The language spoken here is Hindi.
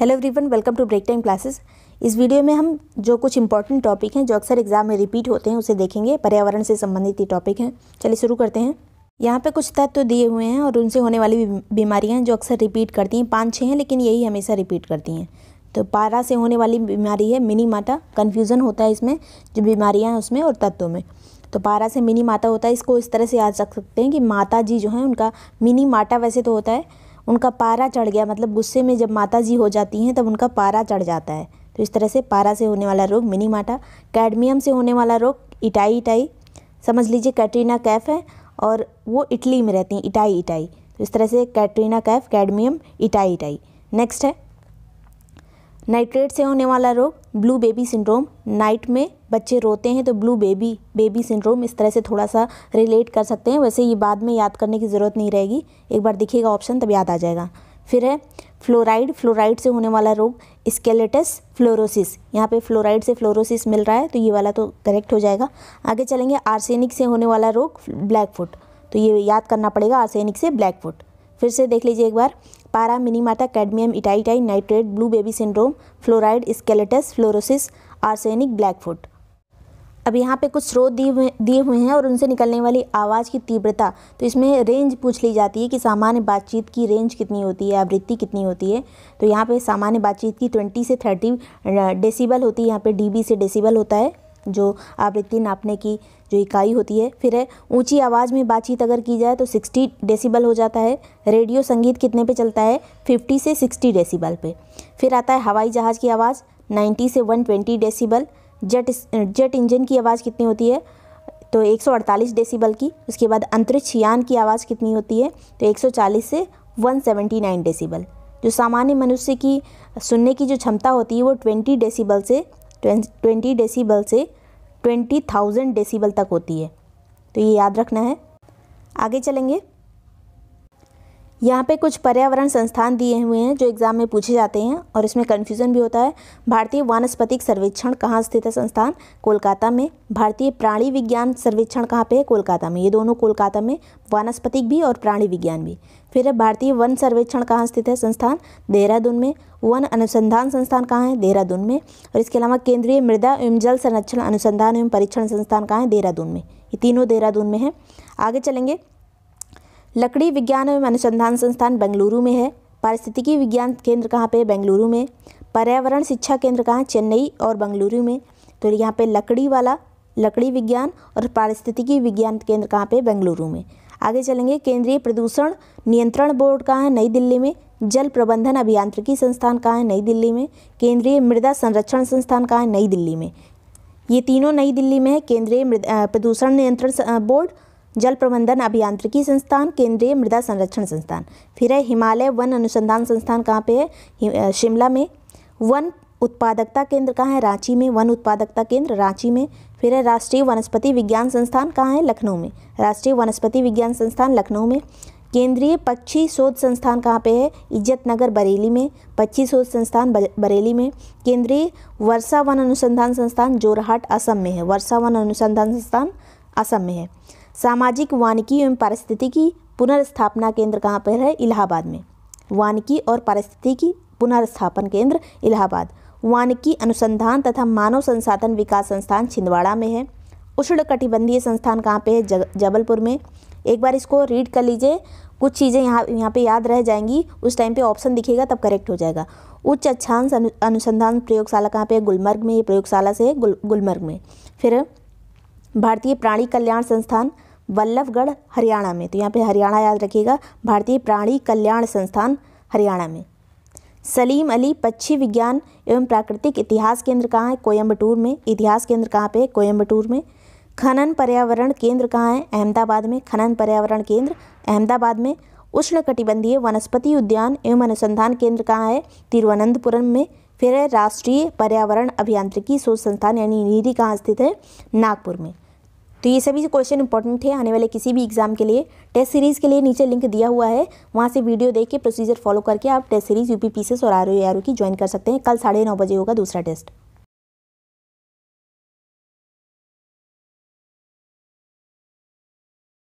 hello everyone welcome to break time classes इस वीडियो में हम जो कुछ इंपॉर्टेंट टॉपिक हैं जो अक्सर एग्जाम में रिपीट होते हैं उसे देखेंगे पर्यावरण से संबंधित ये टॉपिक हैं चलिए शुरू करते हैं यहाँ पे कुछ तत्व तो दिए हुए हैं और उनसे होने वाली बीमारियाँ जो अक्सर रिपीट करती हैं पाँच छः हैं लेकिन यही हमेशा रिपीट करती हैं तो पारा से होने वाली बीमारी है मिनी माता कन्फ्यूज़न होता है इसमें जो बीमारियाँ हैं उसमें और तत्वों में तो पारा से मिनी माता होता है इसको इस तरह से याद रख सकते हैं कि माता जी जो हैं उनका मिनी माटा वैसे तो होता है उनका पारा चढ़ गया मतलब गुस्से में जब माता जी हो जाती हैं तब उनका पारा चढ़ जाता है तो इस तरह से पारा से होने वाला रोग मिनी माटा कैडमियम से होने वाला रोग इटाई इटाई समझ लीजिए कैटरीना कैफ है और वो इटली में रहती हैं इटाई इटाई तो इस तरह से Katrina Kaif cadmium itai itai next है नाइट्रेट से होने वाला रोग ब्लू बेबी सिंड्रोम नाइट में बच्चे रोते हैं तो ब्लू बेबी बेबी सिंड्रोम इस तरह से थोड़ा सा रिलेट कर सकते हैं वैसे ये बाद में याद करने की ज़रूरत नहीं रहेगी एक बार दिखेगा ऑप्शन तब याद आ जाएगा फिर है फ्लोराइड फ्लोराइड से होने वाला रोग स्केलेटस फ्लोरोसिस यहाँ पे फ्लोराइड से फ्लोरोसिस मिल रहा है तो ये वाला तो करेक्ट हो जाएगा आगे चलेंगे आर्सेनिक से होने वाला रोग ब्लैक फुट तो ये याद करना पड़ेगा आर्सेनिक से ब्लैक फुट फिर से देख लीजिए एक बार पारा Minamata cadmium itai itai nitrate blue baby syndrome fluoride skeletal fluorosis arsenic blackfoot अब यहाँ पे कुछ स्रोत दिए हुए दिए हुए हैं और उनसे निकलने वाली आवाज़ की तीव्रता तो इसमें रेंज पूछ ली जाती है कि सामान्य बातचीत की रेंज कितनी होती है आवृत्ति कितनी होती है तो यहाँ पे सामान्य बातचीत की 20 से 30 डेसिबल होती है यहाँ पे डीबी से डेसिबल होता है जो आवृत्ति नापने की जो इकाई होती है फिर है ऊंची आवाज़ में बातचीत अगर की जाए तो 60 डेसिबल हो जाता है रेडियो संगीत कितने पे चलता है 50 से 60 डेसिबल पे फिर आता है हवाई जहाज़ की आवाज़ 90 से 120 डेसिबल जेट जेट इंजन की आवाज़ कितनी होती है तो 148 डेसिबल की उसके बाद अंतरिक्ष यान की आवाज़ कितनी होती है तो 140 से 179 डेसिबल जो सामान्य मनुष्य की सुनने की जो क्षमता होती है वो 20 डेसिबल से ट्वेंटी डेसीबल से ट्वेंटी थाउजेंड डेसीबल तक होती है तो ये याद रखना है आगे चलेंगे यहाँ पे कुछ पर्यावरण संस्थान दिए हुए हैं जो एग्ज़ाम में पूछे जाते हैं और इसमें कन्फ्यूज़न भी होता है भारतीय वनस्पतिक सर्वेक्षण कहाँ स्थित है संस्थान कोलकाता में भारतीय प्राणी विज्ञान सर्वेक्षण कहाँ पे है कोलकाता में ये दोनों कोलकाता में वानस्पतिक भी और प्राणी विज्ञान भी फिर भारतीय वन सर्वेक्षण कहाँ स्थित है संस्थान देहरादून में वन अनुसंधान संस्थान कहाँ है देहरादून में और इसके अलावा केंद्रीय मृदा एवं जल संरक्षण अनुसंधान एवं परीक्षण संस्थान कहाँ है देहरादून में ये तीनों देहरादून में है आगे चलेंगे लकड़ी विज्ञान एवं अनुसंधान संस्थान बेंगलुरु में है पारिस्थितिकी विज्ञान केंद्र कहाँ पे बेंगलुरु में पर्यावरण शिक्षा केंद्र कहाँ चेन्नई और बेंगलुरु में तो यहाँ पे लकड़ी वाला लकड़ी विज्ञान और पारिस्थितिकी विज्ञान केंद्र कहाँ पे बेंगलुरु में आगे चलेंगे केंद्रीय प्रदूषण नियंत्रण बोर्ड कहाँ है नई दिल्ली में जल प्रबंधन अभियांत्रिकी संस्थान कहाँ है नई दिल्ली में केंद्रीय मृदा संरक्षण संस्थान कहाँ है नई दिल्ली में ये तीनों नई दिल्ली में है केंद्रीय प्रदूषण नियंत्रण बोर्ड जल प्रबंधन अभियांत्रिकी संस्थान केंद्रीय मृदा संरक्षण संस्थान फिर है हिमालय वन अनुसंधान संस्थान कहाँ पे है शिमला में वन उत्पादकता केंद्र कहाँ है रांची में वन उत्पादकता केंद्र रांची में फिर है राष्ट्रीय वनस्पति विज्ञान संस्थान कहाँ है लखनऊ में राष्ट्रीय वनस्पति विज्ञान संस्थान लखनऊ में केंद्रीय पक्षी शोध संस्थान कहाँ पे है इज्जत नगर बरेली में पक्षी शोध संस्थान बरेली में केंद्रीय वर्षा वन अनुसंधान संस्थान जोरहाट असम में है वर्षा वन अनुसंधान संस्थान असम में है सामाजिक वानिकी एवं पारिस्थितिकी पुनर्स्थापना केंद्र कहाँ पर है इलाहाबाद में वानिकी और पारिस्थितिकी पुनर्स्थापन केंद्र इलाहाबाद वानिकी अनुसंधान तथा मानव संसाधन विकास संस्थान छिंदवाड़ा में है उष्ण कटिबंधीय संस्थान कहाँ पे है जग, जबलपुर में एक बार इसको रीड कर लीजिए कुछ चीज़ें यहाँ यहाँ पे याद रह जाएंगी उस टाइम पे ऑप्शन दिखेगा तब करेक्ट हो जाएगा उच्च अच्छांश अनु, अनुसंधान प्रयोगशाला कहाँ पे है गुलमर्ग में ये प्रयोगशाला से है गुल, गुलमर्ग में फिर भारतीय प्राणी कल्याण संस्थान वल्लभगढ़ हरियाणा में तो यहाँ पे हरियाणा याद रखिएगा भारतीय प्राणी कल्याण संस्थान हरियाणा में सलीम अली पक्षी विज्ञान एवं प्राकृतिक इतिहास केंद्र कहाँ है कोयम्बटूर में इतिहास केंद्र कहाँ पे कोयम्बटूर में खनन पर्यावरण केंद्र कहाँ है अहमदाबाद में खनन पर्यावरण केंद्र अहमदाबाद में उष्ण कटिबंधीय वनस्पति उद्यान एवं अनुसंधान केंद्र कहाँ है तिरुवनंतपुरम में फिर है राष्ट्रीय पर्यावरण अभियांत्रिकी शोध संस्थान यानी नीरी कहाँ स्थित है नागपुर में तो ये सभी क्वेश्चन इंपॉर्टेंट थे आने वाले किसी भी एग्जाम के लिए टेस्ट सीरीज़ के लिए नीचे लिंक दिया हुआ है वहाँ से वीडियो देख के प्रोसीजर फॉलो करके आप टेस्ट सीरीज़ यू पी और आर ओ की ज्वाइन कर सकते हैं कल साढ़े नौ बजे होगा दूसरा टेस्ट